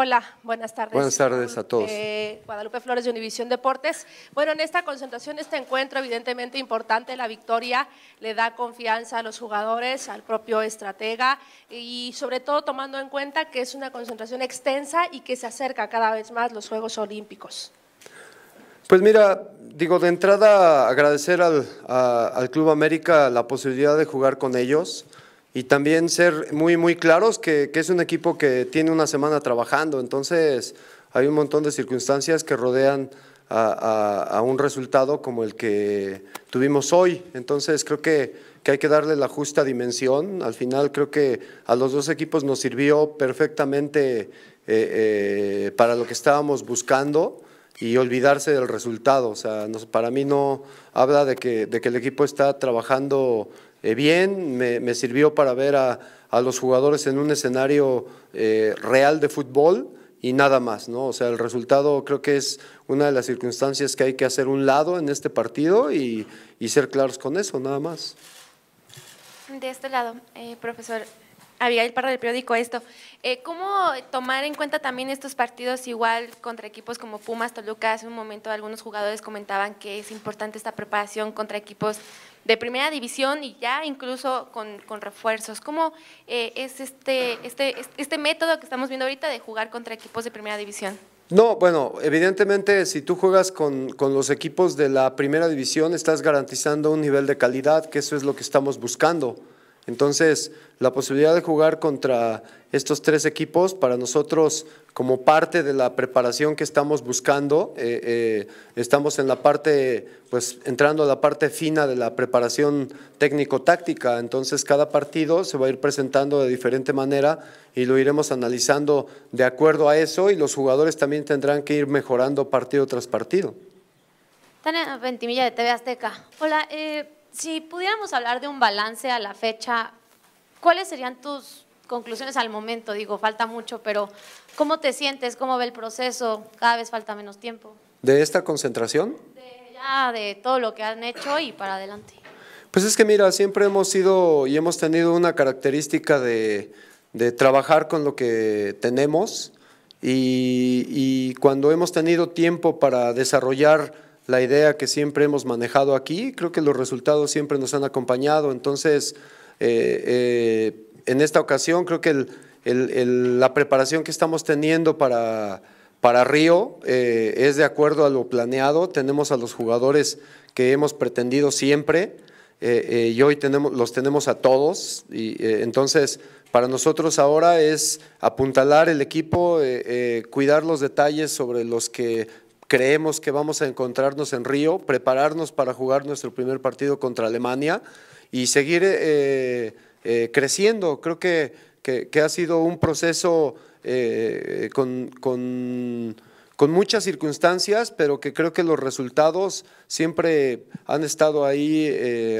Hola, buenas tardes. Buenas tardes a todos. Eh, Guadalupe Flores de Univisión Deportes. Bueno, en esta concentración, este encuentro evidentemente importante, la victoria le da confianza a los jugadores, al propio estratega y sobre todo tomando en cuenta que es una concentración extensa y que se acerca cada vez más los Juegos Olímpicos. Pues mira, digo, de entrada agradecer al, al Club América la posibilidad de jugar con ellos y también ser muy, muy claros que, es un equipo que tiene una semana trabajando, entonces hay un montón de circunstancias que rodean a, un resultado como el que tuvimos hoy, entonces creo que, hay que darle la justa dimensión, al final creo que a los dos equipos nos sirvió perfectamente eh, eh, para lo que estábamos buscando, y olvidarse del resultado. O sea, para mí no habla de que, el equipo está trabajando eh, bien, me, sirvió para ver a, los jugadores en un escenario eh, real de fútbol y nada más, ¿no? O sea, el resultado creo que es una de las circunstancias que hay que hacer un lado en este partido y, ser claros con eso, nada más. De este lado, eh, profesor, Abigail Parra del periódico Esto. Eh, ¿Cómo tomar en cuenta también estos partidos igual contra equipos como Pumas, Toluca? Hace un momento algunos jugadores comentaban que es importante esta preparación contra equipos de primera división y ya incluso con, refuerzos. ¿Cómo eh, es este, este, este método que estamos viendo ahorita de jugar contra equipos de primera división? No, bueno, evidentemente si tú juegas con, con, los equipos de la primera división estás garantizando un nivel de calidad, que eso es lo que estamos buscando. Entonces, la posibilidad de jugar contra estos tres equipos para nosotros como parte de la preparación que estamos buscando, eh, eh, estamos en la parte, pues entrando a la parte fina de la preparación técnico-táctica, entonces cada partido se va a ir presentando de diferente manera y lo iremos analizando de acuerdo a eso y los jugadores también tendrán que ir mejorando partido tras partido. Tania Ventimilla de TV Azteca. Hola, eh, si pudiéramos hablar de un balance a la fecha, ¿cuáles serían tus conclusiones al momento? Digo, falta mucho, pero ¿cómo te sientes? ¿Cómo ve el proceso? Cada vez falta menos tiempo. ¿De esta concentración? De, todo lo que han hecho y para adelante. Pues es que mira, siempre hemos sido y hemos tenido una característica de, trabajar con lo que tenemos y, y cuando hemos tenido tiempo para desarrollar la idea que siempre hemos manejado aquí. Creo que los resultados siempre nos han acompañado. Entonces, eh, eh, en esta ocasión creo que la preparación que estamos teniendo para, para Río eh, es de acuerdo a lo planeado. Tenemos a los jugadores que hemos pretendido siempre y hoy los tenemos a todos. Y, entonces, para nosotros ahora es apuntalar el equipo, cuidar los detalles sobre los que creemos que vamos a encontrarnos en Río, prepararnos para jugar nuestro primer partido contra Alemania y seguir eh, eh, creciendo. Creo que, que, ha sido un proceso eh, con, muchas circunstancias, pero que creo que los resultados siempre han estado ahí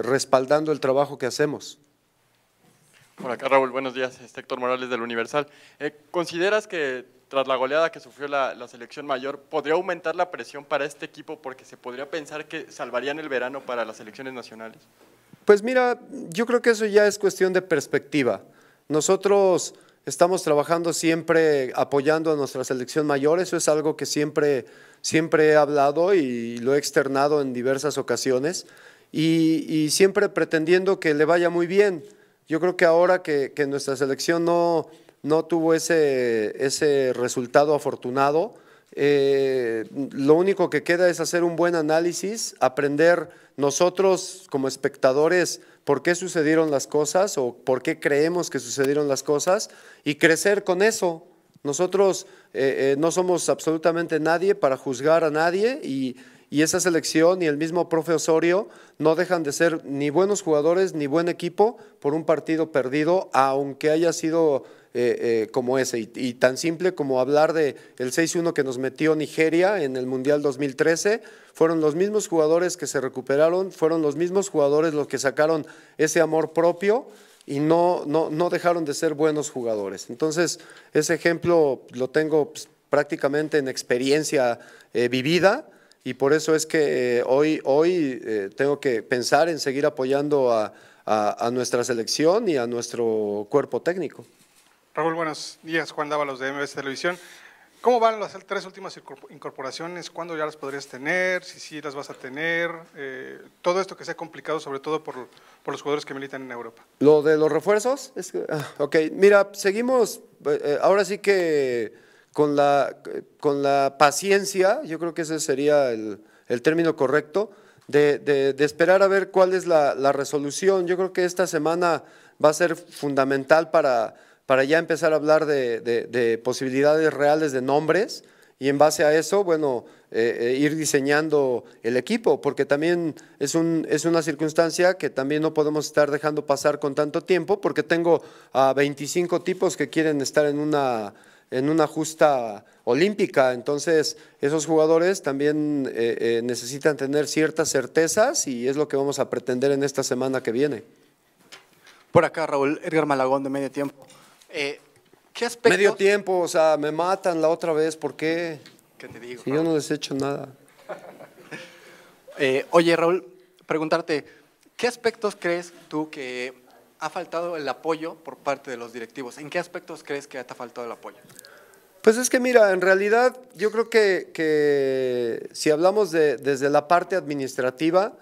respaldando el trabajo que hacemos. Por acá, Raúl, buenos días. Es este, Héctor Morales del Universal. ¿Consideras que tras la goleada que sufrió la, selección mayor, ¿podría aumentar la presión para este equipo porque se podría pensar que salvarían el verano para las elecciones nacionales? Pues mira, yo creo que eso ya es cuestión de perspectiva. Nosotros estamos trabajando siempre apoyando a nuestra selección mayor, eso es algo que siempre, siempre he hablado y lo he externado en diversas ocasiones y, siempre pretendiendo que le vaya muy bien. Yo creo que ahora que nuestra selección no, no tuvo ese, ese resultado afortunado. Eh, lo único que queda es hacer un buen análisis, aprender nosotros como espectadores por qué sucedieron las cosas o por qué creemos que sucedieron las cosas y crecer con eso. Nosotros eh, eh, no somos absolutamente nadie para juzgar a nadie y, y esa selección y el mismo profesorio no dejan de ser ni buenos jugadores ni buen equipo por un partido perdido, aunque haya sido eh, eh, como ese. Y, tan simple como hablar de el 6-1 que nos metió Nigeria en el Mundial 2013, fueron los mismos jugadores que se recuperaron, fueron los mismos jugadores los que sacaron ese amor propio y no, no, no dejaron de ser buenos jugadores. Entonces, ese ejemplo lo tengo pues, prácticamente en experiencia eh, vivida y por eso es que eh, hoy, hoy eh, tengo que pensar en seguir apoyando a, nuestra selección y a nuestro cuerpo técnico. Raúl, buenos días. Juan Dávalos de MBS Televisión. ¿Cómo van las tres últimas incorporaciones? ¿Cuándo ya las podrías tener? ¿Si sí las vas a tener? Eh, todo esto que sea complicado, sobre todo por, los jugadores que militan en Europa. ¿Lo de los refuerzos? Es ah, ok, mira, seguimos. ahora sí que con la, con la paciencia, yo creo que ese sería el, término correcto, de, esperar a ver cuál es la, resolución. Yo creo que esta semana va a ser fundamental para, para ya empezar a hablar de, posibilidades reales de nombres y en base a eso, bueno, eh, eh, ir diseñando el equipo, porque también es, un, es una circunstancia que también no podemos estar dejando pasar con tanto tiempo, porque tengo a 25 tipos que quieren estar en una en una justa olímpica. Entonces, esos jugadores también eh, eh, necesitan tener ciertas certezas y es lo que vamos a pretender en esta semana que viene. Por acá, Raúl, Edgar Malagón de Medio Tiempo. Eh, ¿Qué aspectos? Medio Tiempo, o sea, me matan la otra vez, ¿por qué? ¿Qué te digo? Si yo no les he hecho nada. oye, Raúl, preguntarte, ¿qué aspectos crees tú que ha faltado el apoyo por parte de los directivos. ¿En qué aspectos crees que te ha faltado el apoyo? Pues es que mira, en realidad yo creo que, si hablamos desde la parte administrativa,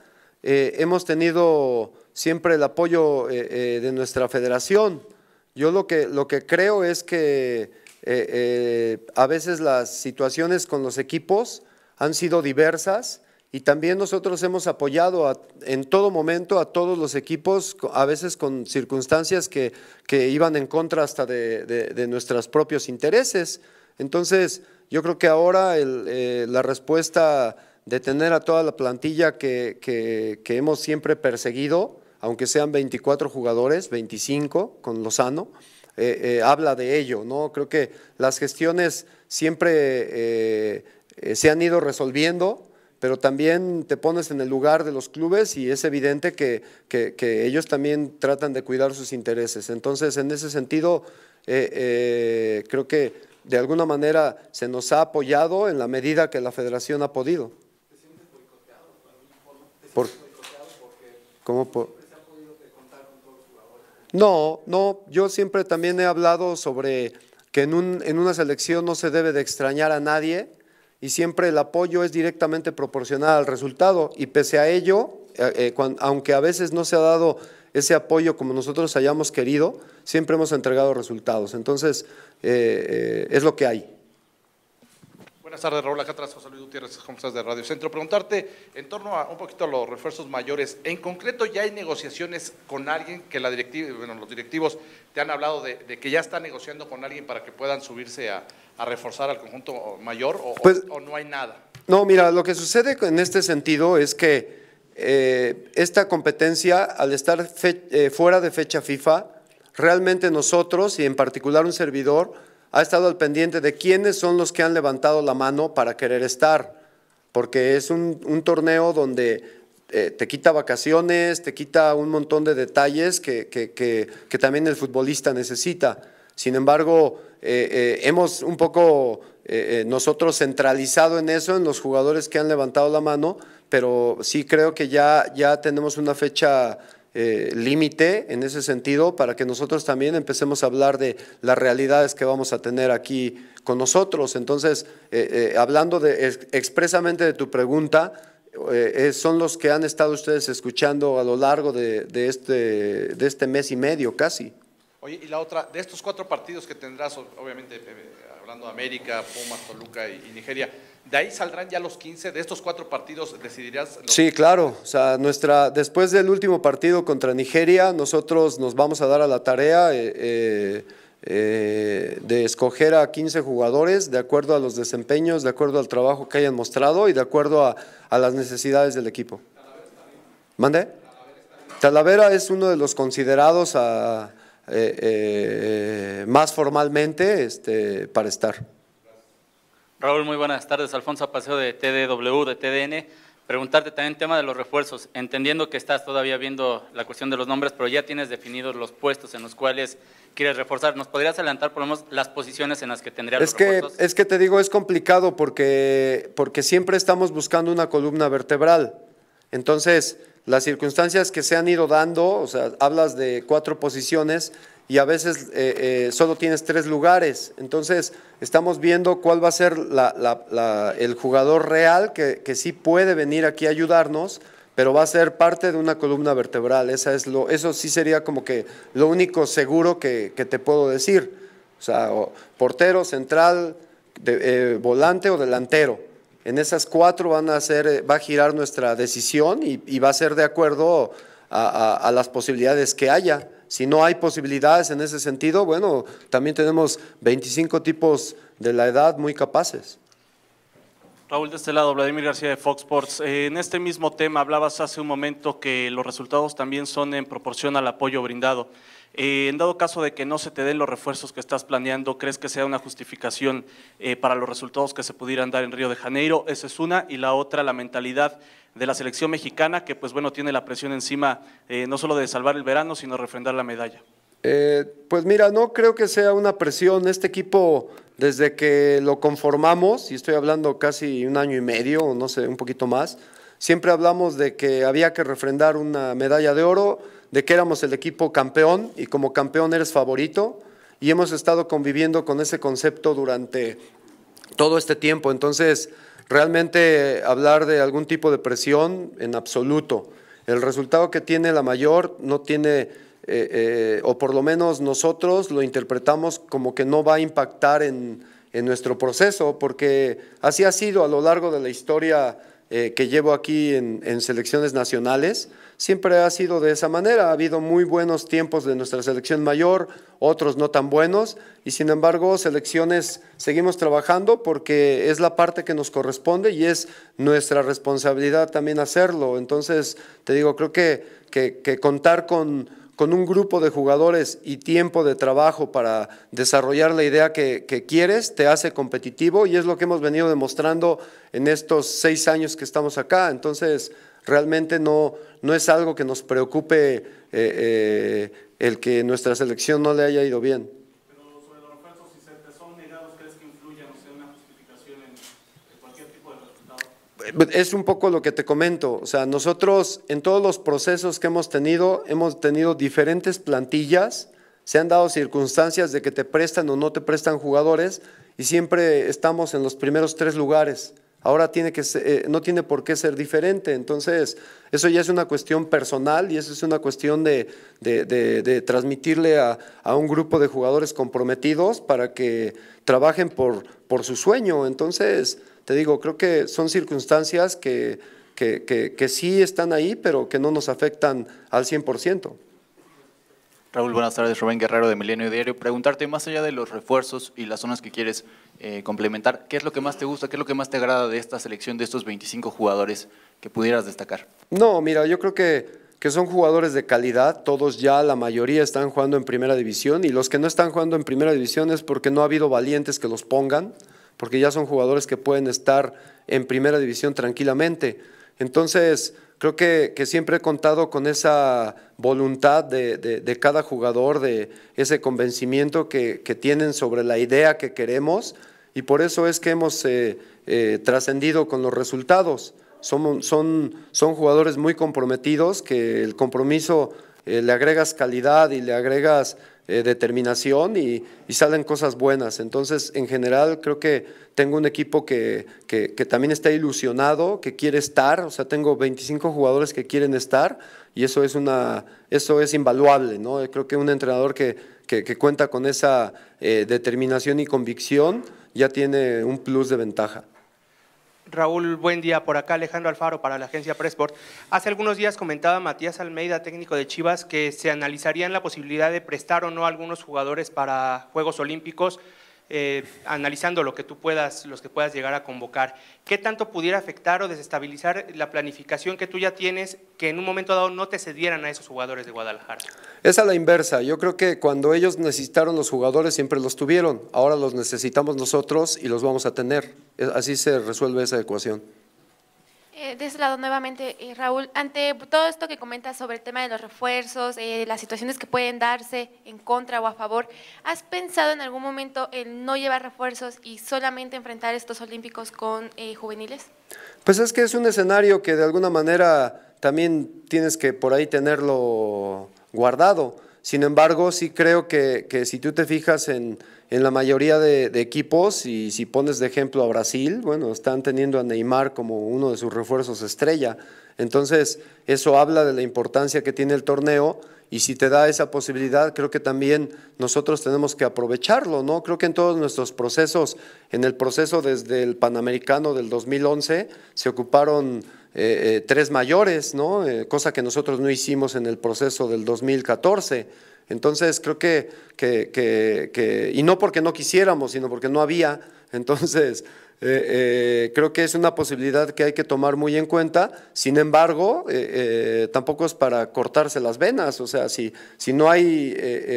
eh, hemos tenido siempre el apoyo eh, eh, de nuestra federación. Yo lo que, lo que creo es que a veces las situaciones con los equipos han sido diversas y también nosotros hemos apoyado en todo momento a todos los equipos, a veces con circunstancias que, que iban en contra hasta de, de, nuestros propios intereses. Entonces, yo creo que ahora eh, la respuesta de tener a toda la plantilla que, que, que, hemos siempre perseguido, aunque sean 24 jugadores, 25 con Lozano, eh, eh, habla de ello. ¿no? Creo que las gestiones siempre se han ido resolviendo pero también te pones en el lugar de los clubes y es evidente que, ellos también tratan de cuidar sus intereses. Entonces, en ese sentido, eh, eh, creo que de alguna manera se nos ha apoyado en la medida que la federación ha podido. por, ¿Cómo No, no, yo siempre también he hablado sobre que en, en una selección no se debe de extrañar a nadie, y siempre el apoyo es directamente proporcional al resultado y pese a ello, eh, eh, aunque a veces no se ha dado ese apoyo como nosotros hayamos querido, siempre hemos entregado resultados. Entonces, eh, es lo que hay. Buenas tardes, Raúl. Acá atrás, José Luis Gutiérrez, de Radio Centro? Preguntarte en torno a un poquito a los refuerzos mayores. En concreto, ¿ya hay negociaciones con alguien que la directiva, bueno, los directivos te han hablado de, que ya están negociando con alguien para que puedan subirse a, reforzar al conjunto mayor pues, o, no hay nada? No, mira, lo que sucede en este sentido es que eh, esta competencia, al estar eh, fuera de fecha FIFA, realmente nosotros y en particular un servidor, ha estado al pendiente de quiénes son los que han levantado la mano para querer estar, porque es un, torneo donde eh, te quita vacaciones, te quita un montón de detalles que, también el futbolista necesita. Sin embargo, eh, eh, hemos un poco nosotros centralizado en eso, en los jugadores que han levantado la mano, pero sí creo que ya, ya tenemos una fecha eh, límite en ese sentido para que nosotros también empecemos a hablar de las realidades que vamos a tener aquí con nosotros. Entonces, eh, eh, hablando de, expresamente de tu pregunta, son los que han estado ustedes escuchando a lo largo de, de, este, de este mes y medio casi. Oye, y la otra, de estos cuatro partidos que tendrás, obviamente, eh, hablando de América, Pumas, Toluca y, Nigeria, ¿de ahí saldrán ya los 15? ¿De estos cuatro partidos decidirás? Sí, claro. O sea, nuestra, después del último partido contra Nigeria, nosotros nos vamos a dar a la tarea eh, eh, de escoger a 15 jugadores de acuerdo a los desempeños, de acuerdo al trabajo que hayan mostrado y de acuerdo a, a las necesidades del equipo. ¿Mande? Talavera es uno de los considerados a eh, eh, más formalmente este, para estar. Raúl, muy buenas tardes. Alfonso Paseo de TDW, de TDN. Preguntarte también el tema de los refuerzos, entendiendo que estás todavía viendo la cuestión de los nombres, pero ya tienes definidos los puestos en los cuales quieres reforzar. ¿Nos podrías adelantar por lo menos las posiciones en las que tendrías es que, Es que te digo, es complicado porque, porque siempre estamos buscando una columna vertebral. Entonces, las circunstancias que se han ido dando, o sea, hablas de cuatro posiciones y a veces eh, eh, solo tienes tres lugares. Entonces, estamos viendo cuál va a ser el jugador real que, sí puede venir aquí a ayudarnos, pero va a ser parte de una columna vertebral. Esa es lo, eso sí sería como que lo único seguro que, te puedo decir. O sea, portero, central, de, eh, volante o delantero en esas cuatro van a eh, va a girar nuestra decisión y, va a ser de acuerdo a, a las posibilidades que haya. Si no hay posibilidades en ese sentido, bueno, también tenemos 25 tipos de la edad muy capaces. Raúl, de este lado, Vladimir García de Fox Sports. Eh, en este mismo tema hablabas hace un momento que los resultados también son en proporción al apoyo brindado. Eh, en dado caso de que no se te den los refuerzos que estás planeando, ¿crees que sea una justificación eh, para los resultados que se pudieran dar en Río de Janeiro? Esa es una. Y la otra, la mentalidad de la selección mexicana, que pues bueno, tiene la presión encima eh, no solo de salvar el verano, sino refrendar la medalla. pues mira, no creo que sea una presión. Este equipo, desde que lo conformamos, y estoy hablando casi un año y medio, no sé, un poquito más, siempre hablamos de que había que refrendar una medalla de oro de que éramos el equipo campeón y como campeón eres favorito y hemos estado conviviendo con ese concepto durante todo este tiempo. Entonces, realmente hablar de algún tipo de presión en absoluto. El resultado que tiene la mayor no tiene, eh, eh, o por lo menos nosotros lo interpretamos como que no va a impactar en, nuestro proceso, porque así ha sido a lo largo de la historia eh, que llevo aquí en, en selecciones nacionales siempre ha sido de esa manera. Ha habido muy buenos tiempos de nuestra selección mayor, otros no tan buenos, y sin embargo, selecciones seguimos trabajando porque es la parte que nos corresponde y es nuestra responsabilidad también hacerlo. Entonces, te digo, creo que, que, contar con, con un grupo de jugadores y tiempo de trabajo para desarrollar la idea que, que, quieres, te hace competitivo y es lo que hemos venido demostrando en estos seis años que estamos acá. Entonces, realmente no, no es algo que nos preocupe eh, eh, el que nuestra selección no le haya ido bien. Es un poco lo que te comento, o sea, nosotros en todos los procesos que hemos tenido, hemos tenido diferentes plantillas, se han dado circunstancias de que te prestan o no te prestan jugadores y siempre estamos en los primeros tres lugares ahora tiene que eh, no tiene por qué ser diferente. Entonces, eso ya es una cuestión personal y eso es una cuestión de, transmitirle a, un grupo de jugadores comprometidos para que trabajen por, su sueño. Entonces, te digo, creo que son circunstancias que, que, que sí están ahí, pero que no nos afectan al 100%. Raúl, buenas tardes. Rubén Guerrero de Milenio Diario. Preguntarte, más allá de los refuerzos y las zonas que quieres eh, complementar, ¿qué es lo que más te gusta, qué es lo que más te agrada de esta selección, de estos 25 jugadores que pudieras destacar? No, mira, yo creo que, que son jugadores de calidad. Todos ya, la mayoría están jugando en primera división y los que no están jugando en primera división es porque no ha habido valientes que los pongan, porque ya son jugadores que pueden estar en primera división tranquilamente. Entonces, creo que, siempre he contado con esa voluntad de, cada jugador, de ese convencimiento que, tienen sobre la idea que queremos y por eso es que hemos eh, eh, trascendido con los resultados. Son, jugadores muy comprometidos, que el compromiso eh, le agregas calidad y le agregas eh, determinación y, salen cosas buenas. Entonces, en general, creo que tengo un equipo que, también está ilusionado, que quiere estar, o sea, tengo 25 jugadores que quieren estar y eso es, una, eso es invaluable, ¿no? Eh, creo que un entrenador que, cuenta con esa eh, determinación y convicción ya tiene un plus de ventaja. Raúl, buen día. Por acá Alejandro Alfaro para la agencia Pressport. Hace algunos días comentaba Matías Almeida, técnico de Chivas, que se analizarían la posibilidad de prestar o no algunos jugadores para Juegos Olímpicos. Eh, analizando lo que tú puedas, los que puedas llegar a convocar, ¿qué tanto pudiera afectar o desestabilizar la planificación que tú ya tienes que en un momento dado no te cedieran a esos jugadores de Guadalajara? Es a la inversa. Yo creo que cuando ellos necesitaron los jugadores siempre los tuvieron. Ahora los necesitamos nosotros y los vamos a tener. Así se resuelve esa ecuación. Eh, de ese lado, nuevamente, eh, Raúl, ante todo esto que comentas sobre el tema de los refuerzos, eh, las situaciones que pueden darse en contra o a favor, ¿has pensado en algún momento en no llevar refuerzos y solamente enfrentar estos olímpicos con juveniles? Pues es que es un escenario que de alguna manera también tienes que por ahí tenerlo guardado. Sin embargo, sí creo que, si tú te fijas en, la mayoría de, de, equipos, y si pones de ejemplo a Brasil, bueno, están teniendo a Neymar como uno de sus refuerzos estrella. Entonces, eso habla de la importancia que tiene el torneo. Y si te da esa posibilidad, creo que también nosotros tenemos que aprovecharlo, ¿no? Creo que en todos nuestros procesos, en el proceso desde el Panamericano del 2011, se ocuparon eh, eh, tres mayores, ¿no? Eh, cosa que nosotros no hicimos en el proceso del 2014. Entonces creo que, y no porque no quisiéramos, sino porque no había, entonces creo que es una posibilidad que hay que tomar muy en cuenta, sin embargo, tampoco es para cortarse las venas, o sea, si, si no hay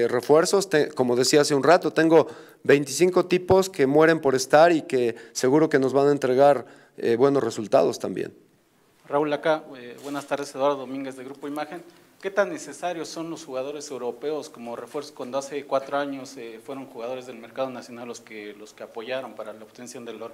refuerzos, como decía hace un rato, tengo 25 tipos que mueren por estar y que seguro que nos van a entregar buenos resultados también. Raúl acá, eh, buenas tardes, Eduardo Domínguez de Grupo Imagen. ¿Qué tan necesarios son los jugadores europeos como refuerzos cuando hace cuatro años eh, fueron jugadores del mercado nacional los que, los que apoyaron para la obtención del oro?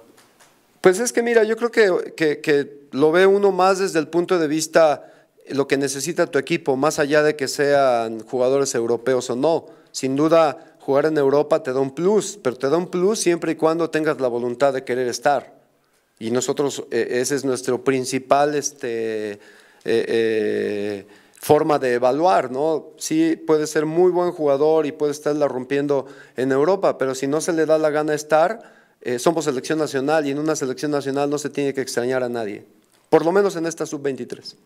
Pues es que mira, yo creo que, que, lo ve uno más desde el punto de vista eh, lo que necesita tu equipo, más allá de que sean jugadores europeos o no. Sin duda, jugar en Europa te da un plus, pero te da un plus siempre y cuando tengas la voluntad de querer estar. Y nosotros, eh, ese es nuestro principal este, eh, eh, forma de evaluar, ¿no? Sí, puede ser muy buen jugador y puede estarla rompiendo en Europa, pero si no se le da la gana estar, somos selección nacional y en una selección nacional no se tiene que extrañar a nadie, por lo menos en esta sub-23.